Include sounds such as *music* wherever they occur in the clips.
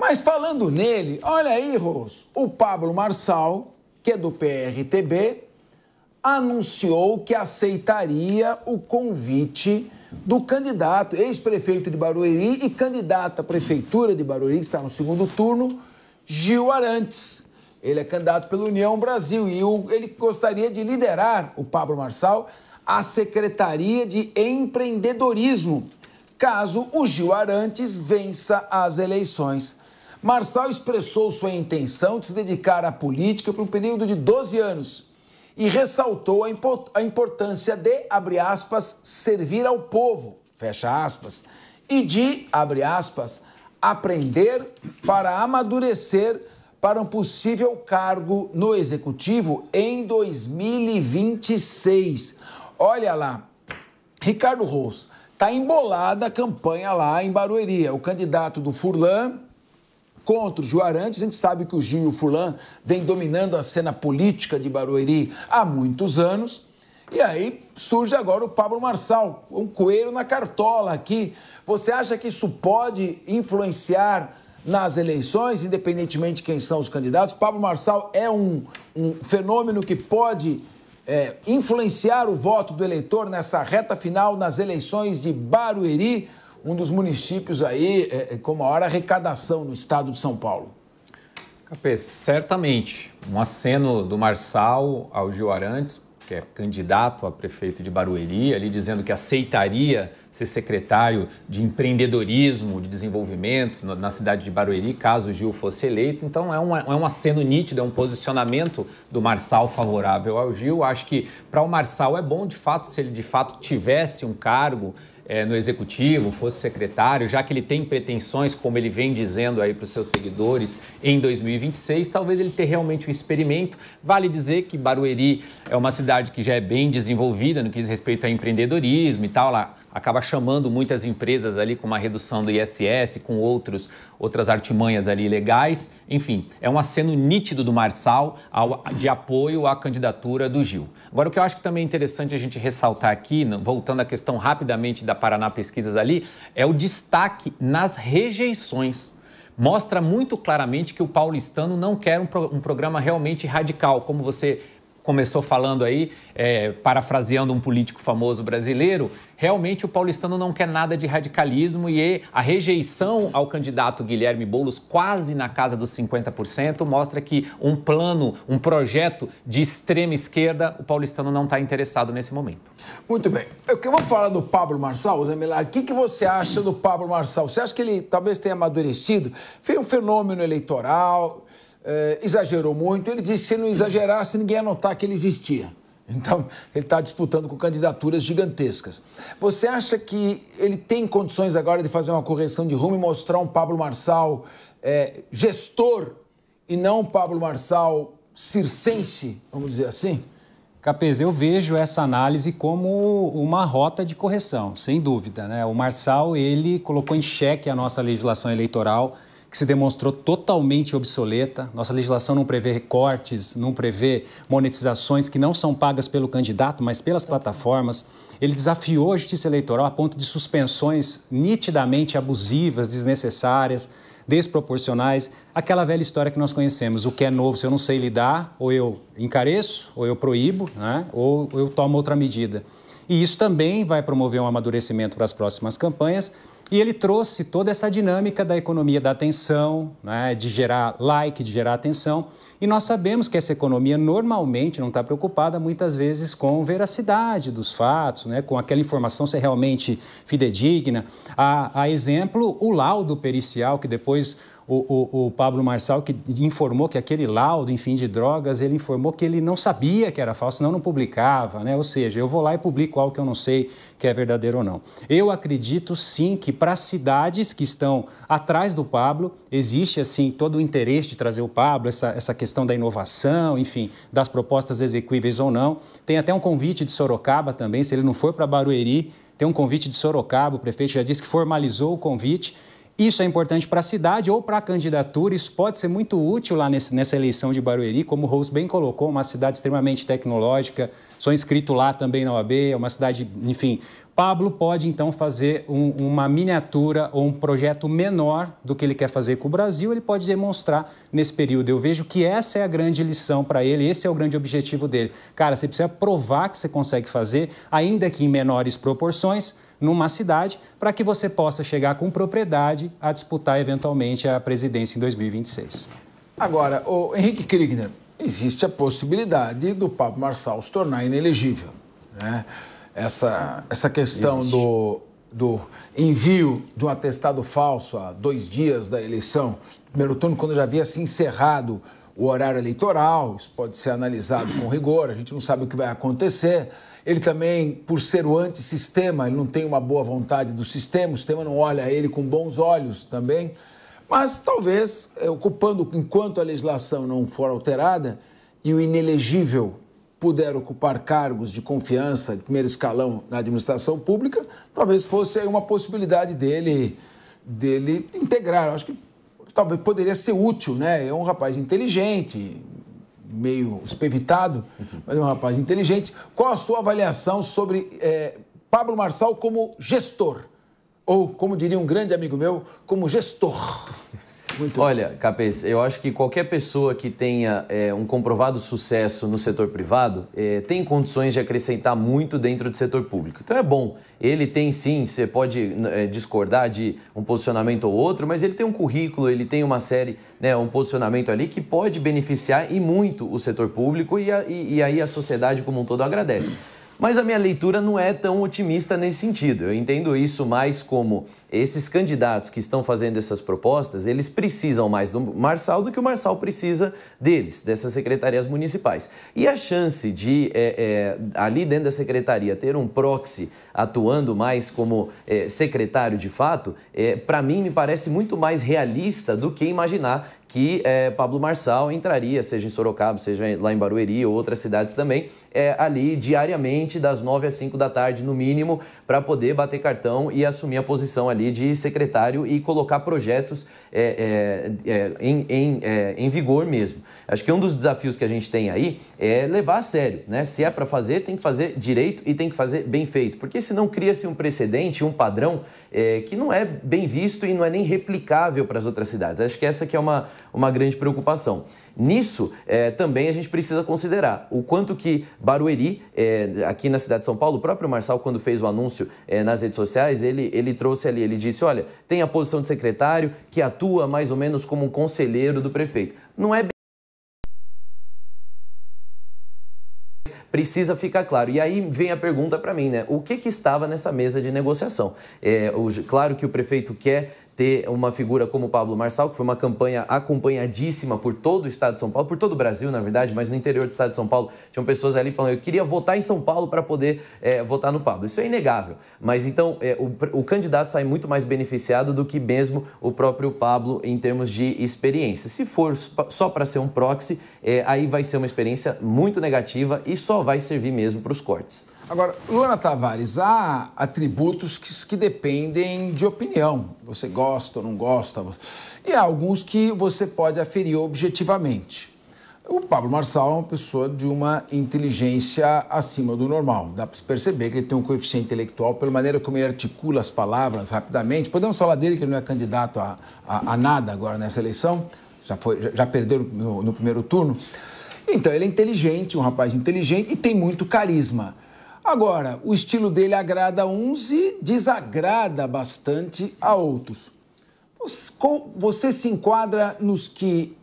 Mas falando nele, olha aí, Ros, o Pablo Marçal, que é do PRTB, anunciou que aceitaria o convite do candidato, ex-prefeito de Barueri e candidato à prefeitura de Barueri, que está no segundo turno, Gil Arantes. Ele é candidato pela União Brasil e ele gostaria de liderar, o Pablo Marçal, a Secretaria de Empreendedorismo, caso o Gil Arantes vença as eleições. Marçal expressou sua intenção de se dedicar à política por um período de 12 anos e ressaltou a importância de, abre aspas, servir ao povo, fecha aspas, e de, abre aspas, aprender para amadurecer para um possível cargo no executivo em 2026. Olha lá, Ricardo Ross, tá embolada a campanha lá em Barueri. É o candidato do Furlan contra o Juarantes. A gente sabe que o Gil e o Fulan vem dominando a cena política de Barueri há muitos anos. E aí surge agora o Pablo Marçal, um coelho na cartola aqui. Você acha que isso pode influenciar nas eleições, independentemente de quem são os candidatos? Pablo Marçal é um, um fenômeno que pode é, influenciar o voto do eleitor nessa reta final nas eleições de Barueri? um dos municípios aí é, é, com maior arrecadação no estado de São Paulo. Capê, certamente. Um aceno do Marçal ao Gil Arantes, que é candidato a prefeito de Barueri, ali dizendo que aceitaria ser secretário de empreendedorismo, de desenvolvimento na cidade de Barueri, caso o Gil fosse eleito. Então é um, é um aceno nítido, é um posicionamento do Marçal favorável ao Gil. Acho que para o Marçal é bom, de fato, se ele de fato tivesse um cargo é, no executivo, fosse secretário, já que ele tem pretensões, como ele vem dizendo aí para os seus seguidores, em 2026, talvez ele tenha realmente um experimento. Vale dizer que Barueri é uma cidade que já é bem desenvolvida no que diz respeito a empreendedorismo e tal, lá acaba chamando muitas empresas ali com uma redução do ISS, com outros, outras artimanhas ali legais. Enfim, é um aceno nítido do Marçal ao, de apoio à candidatura do Gil. Agora, o que eu acho que também é interessante a gente ressaltar aqui, voltando à questão rapidamente da Paraná Pesquisas ali, é o destaque nas rejeições mostra muito claramente que o paulistano não quer um, pro, um, programa realmente radical, como você começou falando aí, é, parafraseando um político famoso brasileiro, realmente o paulistano não quer nada de radicalismo e a rejeição ao candidato Guilherme Boulos, quase na casa dos 50%, mostra que um plano, um projeto de extrema esquerda, o paulistano não está interessado nesse momento. Muito bem. Eu vou falar do Pablo Marçal, Zé Milar. O que, que você acha do Pablo Marçal? Você acha que ele talvez tenha amadurecido? Foi um fenômeno eleitoral eh, exagerou muito. Ele disse que se não exagerasse, ninguém ia notar que ele existia. *laughs* Então, ele está disputando com candidaturas gigantescas. Você acha que ele tem condições agora de fazer uma correção de rumo e mostrar um Pablo Marçal eh, gestor e não um Pablo Marçal circense, vamos dizer assim? Capês, eu vejo essa análise como uma rota de correção, sem dúvida. Né? O Marçal, ele colocou em xeque a nossa legislação eleitoral que se demonstrou totalmente obsoleta. Nossa legislação não prevê recortes, não prevê monetizações que não são pagas pelo candidato, mas pelas plataformas. Ele desafiou a justiça eleitoral a ponto de suspensões nitidamente abusivas, desnecessárias, desproporcionais, aquela velha história que nós conhecemos. O que é novo, se eu não sei lidar, ou eu encareço, ou eu proíbo, né? ou eu tomo outra medida. E isso também vai promover um amadurecimento para as próximas campanhas e ele trouxe toda essa dinâmica da economia da atenção, né, de gerar like, de gerar atenção. E nós sabemos que essa economia normalmente não está preocupada muitas vezes com veracidade dos fatos, né, com aquela informação ser realmente fidedigna. A, exemplo, o laudo pericial que depois o, o, o, Pablo Marçal, que informou que aquele laudo, enfim, de drogas, ele informou que ele não sabia que era falso, senão não publicava, né? Ou seja, eu vou lá e publico algo que eu não sei que é verdadeiro ou não. Eu acredito sim que para cidades que estão atrás do Pablo, existe assim todo o interesse de trazer o Pablo, essa, essa questão da inovação, enfim, das propostas executíveis ou não. Tem até um convite de Sorocaba também, se ele não for para Barueri, tem um convite de Sorocaba, o prefeito já disse que formalizou o convite. Isso é importante para a cidade ou para a candidatura, isso pode ser muito útil lá nesse, nessa eleição de Barueri, como o Rose bem colocou, uma cidade extremamente tecnológica, sou inscrito lá também na OAB, é uma cidade, enfim, Pablo pode então fazer um, uma miniatura ou um projeto menor do que ele quer fazer com o Brasil, ele pode demonstrar nesse período. Eu vejo que essa é a grande lição para ele, esse é o grande objetivo dele. Cara, você precisa provar que você consegue fazer, ainda que em menores proporções, numa cidade, para que você possa chegar com propriedade a disputar eventualmente a presidência em 2026. Agora, o Henrique Kriegner, existe a possibilidade do Pablo Marçal se tornar inelegível, né? essa, essa questão do, do envio de um atestado falso há dois dias da eleição, primeiro turno, quando já havia se encerrado o horário eleitoral, isso pode ser analisado com rigor, a gente não sabe o que vai acontecer. Ele também, por ser o antissistema, ele não tem uma boa vontade do sistema, o sistema não olha ele com bons olhos também. Mas talvez, eh, ocupando, enquanto a legislação não for alterada e o inelegível puder ocupar cargos de confiança, de primeiro escalão na administração pública, talvez fosse uma possibilidade dele, dele integrar. Eu acho que talvez poderia ser útil, né? É um rapaz inteligente, meio espevitado, uhum. mas é um rapaz inteligente. Qual a sua avaliação sobre é, Pablo Marçal como gestor? Ou, como diria um grande amigo meu, como gestor? *laughs* Muito Olha, Capês, eu acho que qualquer pessoa que tenha é, um comprovado sucesso no setor privado é, tem condições de acrescentar muito dentro do setor público. Então é bom. Ele tem sim, você pode é, discordar de um posicionamento ou outro, mas ele tem um currículo, ele tem uma série, né, um posicionamento ali que pode beneficiar e muito o setor público e, a, e, e aí a sociedade como um todo agradece. Mas a minha leitura não é tão otimista nesse sentido. Eu entendo isso mais como esses candidatos que estão fazendo essas propostas, eles precisam mais do Marçal do que o Marçal precisa deles, dessas secretarias municipais. E a chance de, é, é, ali dentro da secretaria, ter um proxy atuando mais como é, secretário de fato, é, para mim me parece muito mais realista do que imaginar que é, Pablo Marçal entraria, seja em Sorocaba, seja lá em Barueri ou outras cidades também, é, ali diariamente das 9 às 5 da tarde, no mínimo, para poder bater cartão e assumir a posição ali de secretário e colocar projetos é, é, é em, em, é, em vigor mesmo. Acho que um dos desafios que a gente tem aí é levar a sério, né? Se é para fazer, tem que fazer direito e tem que fazer bem feito, porque senão cria-se um precedente, um padrão é, que não é bem visto e não é nem replicável para as outras cidades. Acho que essa que é uma, uma grande preocupação. Nisso, é, também a gente precisa considerar o quanto que Barueri, é, aqui na cidade de São Paulo, o próprio Marçal, quando fez o anúncio é, nas redes sociais, ele, ele trouxe ali, ele disse, olha, tem a posição de secretário que atua mais ou menos como um conselheiro do prefeito. Não é precisa ficar claro. E aí vem a pergunta para mim, né? O que, que estava nessa mesa de negociação? É, o, claro que o prefeito quer ter uma figura como Pablo Marçal, que foi uma campanha acompanhadíssima por todo o estado de São Paulo, por todo o Brasil, na verdade, mas no interior do estado de São Paulo, tinham pessoas ali falando: eu queria votar em São Paulo para poder é, votar no Pablo. Isso é inegável. Mas então, é, o, o candidato sai muito mais beneficiado do que mesmo o próprio Pablo em termos de experiência. Se for só para ser um proxy, é, aí vai ser uma experiência muito negativa e só vai servir mesmo para os cortes. Agora, Luana Tavares, há atributos que, que dependem de opinião. Você gosta ou não gosta. E há alguns que você pode aferir objetivamente. O Pablo Marçal é uma pessoa de uma inteligência acima do normal. Dá para perceber que ele tem um coeficiente intelectual pela maneira como ele articula as palavras rapidamente. Podemos falar dele, que ele não é candidato a, a, a nada agora nessa eleição, já, foi, já, já perdeu no, no primeiro turno. Então, ele é inteligente, um rapaz inteligente e tem muito carisma. Agora, o estilo dele agrada a uns e desagrada bastante a outros. Você se enquadra nos que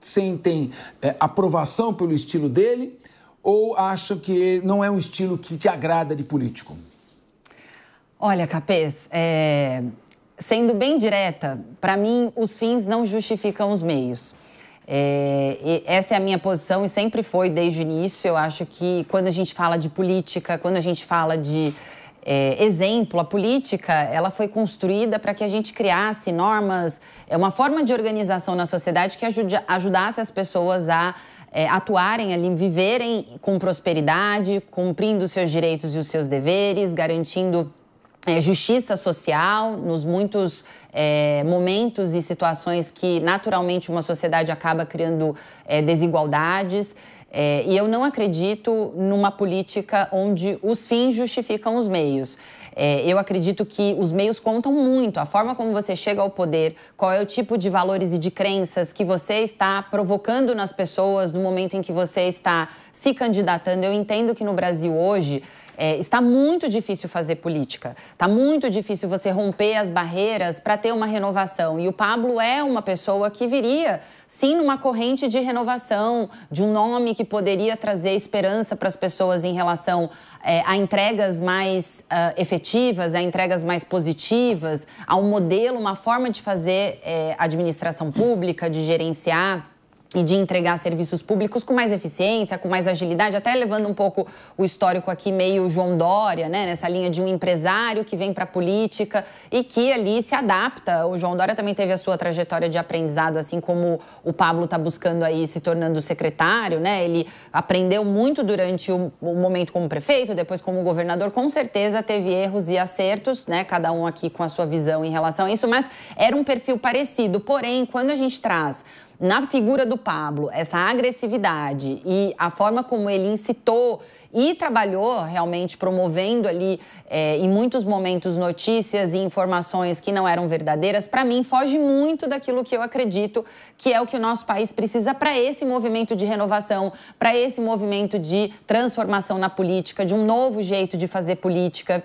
sentem é, aprovação pelo estilo dele ou acham que não é um estilo que te agrada de político? Olha, Capês, é... sendo bem direta, para mim os fins não justificam os meios. É, essa é a minha posição e sempre foi desde o início. Eu acho que quando a gente fala de política, quando a gente fala de é, exemplo, a política ela foi construída para que a gente criasse normas, é uma forma de organização na sociedade que ajude, ajudasse as pessoas a é, atuarem ali, viverem com prosperidade, cumprindo seus direitos e os seus deveres, garantindo é, justiça social, nos muitos é, momentos e situações que naturalmente uma sociedade acaba criando é, desigualdades. É, e eu não acredito numa política onde os fins justificam os meios. É, eu acredito que os meios contam muito, a forma como você chega ao poder, qual é o tipo de valores e de crenças que você está provocando nas pessoas no momento em que você está se candidatando. Eu entendo que no Brasil hoje é, está muito difícil fazer política, está muito difícil você romper as barreiras para ter uma renovação. E o Pablo é uma pessoa que viria, sim, numa corrente de renovação, de um nome que poderia trazer esperança para as pessoas em relação é, a entregas mais uh, efetivas efetivas, a entregas mais positivas, a um modelo, uma forma de fazer é, administração pública, de gerenciar e de entregar serviços públicos com mais eficiência, com mais agilidade, até levando um pouco o histórico aqui meio João Dória, né, nessa linha de um empresário que vem para a política e que ali se adapta. O João Dória também teve a sua trajetória de aprendizado, assim como o Pablo está buscando aí se tornando secretário, né? Ele aprendeu muito durante o, o momento como prefeito, depois como governador, com certeza teve erros e acertos, né? Cada um aqui com a sua visão em relação a isso, mas era um perfil parecido. Porém, quando a gente traz na figura do Pablo, essa agressividade e a forma como ele incitou e trabalhou realmente promovendo ali é, em muitos momentos notícias e informações que não eram verdadeiras, para mim foge muito daquilo que eu acredito que é o que o nosso país precisa para esse movimento de renovação, para esse movimento de transformação na política, de um novo jeito de fazer política.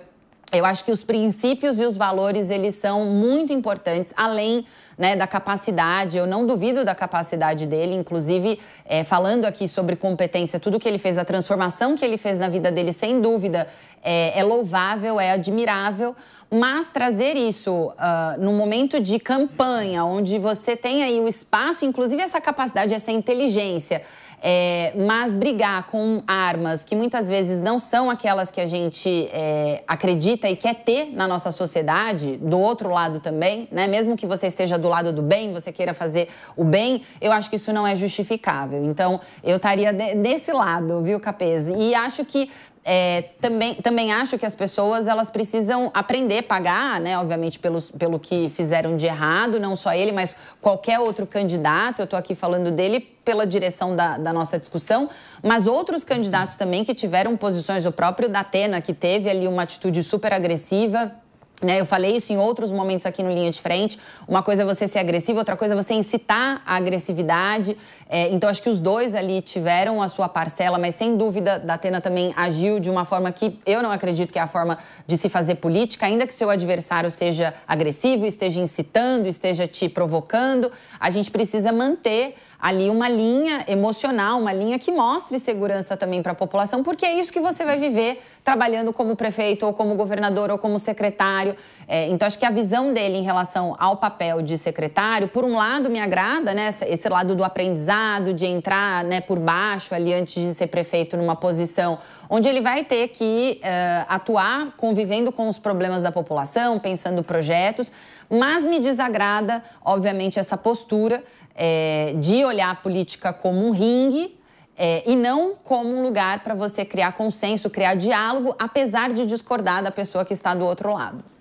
Eu acho que os princípios e os valores, eles são muito importantes, além né, da capacidade, eu não duvido da capacidade dele, inclusive é, falando aqui sobre competência, tudo que ele fez, a transformação que ele fez na vida dele, sem dúvida, é, é louvável, é admirável, mas trazer isso uh, ah, no momento de campanha, onde você tem aí o espaço, inclusive essa capacidade, essa inteligência, é, mas brigar com armas que muitas vezes não são aquelas que a gente é, acredita e quer ter na nossa sociedade, do outro lado também, né? mesmo que você esteja do lado do bem, você queira fazer o bem, eu acho que isso não é justificável. Então, eu estaria de, desse lado, viu, Capese? E acho que é, também, também acho que as pessoas elas precisam aprender a pagar, né? Obviamente, pelos, pelo que fizeram de errado, não só ele, mas qualquer outro candidato. Eu estou aqui falando dele pela direção da, da, nossa discussão, mas outros candidatos também que tiveram posições, o próprio Datena, que teve ali uma atitude super agressiva né, eu falei isso em outros momentos aqui no Linha de Frente. Uma coisa é você ser agressivo, outra coisa é você incitar a agressividade. É, então, acho que os dois ali tiveram a sua parcela, mas sem dúvida, Atena também agiu de uma forma que eu não acredito que é a forma de se fazer política, ainda que seu adversário seja agressivo, esteja incitando, esteja te provocando. A gente precisa manter ali uma linha emocional, uma linha que mostre segurança também para a população, porque é isso que você vai viver trabalhando como prefeito, ou como governador, ou como secretário. É, então, acho que a visão dele em relação ao papel de secretário, por um lado, me agrada, né? Esse lado do aprendizado, de entrar né, por baixo ali antes de ser prefeito numa posição onde ele vai ter que uh, atuar convivendo com os problemas da população, pensando projetos, mas me desagrada, obviamente, essa postura é, de olhar a política como um ringue é, e não como um lugar para você criar consenso, criar diálogo, apesar de discordar da pessoa que está do outro lado.